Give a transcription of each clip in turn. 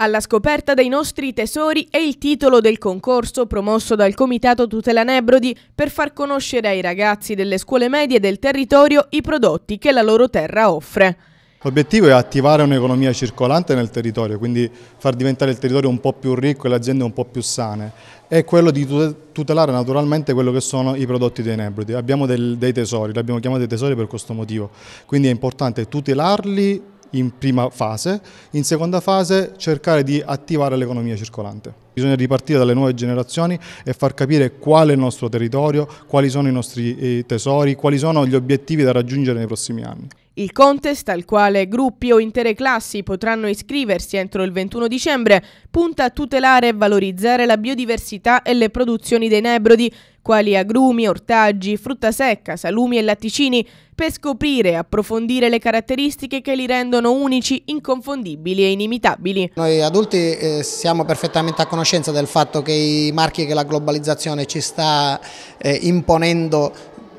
Alla scoperta dei nostri tesori è il titolo del concorso promosso dal Comitato Tutela Nebrodi per far conoscere ai ragazzi delle scuole medie del territorio i prodotti che la loro terra offre. L'obiettivo è attivare un'economia circolante nel territorio, quindi far diventare il territorio un po' più ricco e le aziende un po' più sane. È quello di tutelare naturalmente quello che sono i prodotti dei Nebrodi. Abbiamo del, dei tesori, li abbiamo chiamati tesori per questo motivo. Quindi è importante tutelarli in prima fase, in seconda fase cercare di attivare l'economia circolante. Bisogna ripartire dalle nuove generazioni e far capire qual è il nostro territorio, quali sono i nostri eh, tesori, quali sono gli obiettivi da raggiungere nei prossimi anni. Il contest, al quale gruppi o intere classi potranno iscriversi entro il 21 dicembre, punta a tutelare e valorizzare la biodiversità e le produzioni dei nebrodi, quali agrumi, ortaggi, frutta secca, salumi e latticini, per scoprire e approfondire le caratteristiche che li rendono unici, inconfondibili e inimitabili. Noi adulti eh, siamo perfettamente a conoscenza del fatto che i marchi che la globalizzazione ci sta eh, imponendo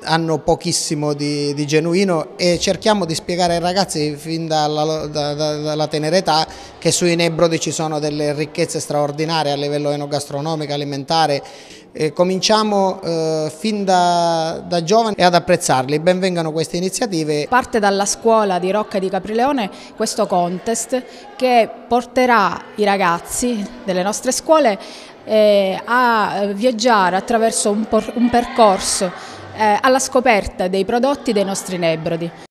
hanno pochissimo di, di, genuino e cerchiamo di spiegare ai ragazzi fin dalla, da, da, dalla tenera età che sui Nebrodi ci sono delle ricchezze straordinarie a livello enogastronomico, alimentare. E cominciamo eh, fin da, da giovani e ad apprezzarli, benvengano queste iniziative. Parte dalla scuola di Rocca e di Caprileone questo contest che porterà i ragazzi delle nostre scuole eh, a viaggiare attraverso un, un percorso eh, alla scoperta dei prodotti dei nostri nebrodi.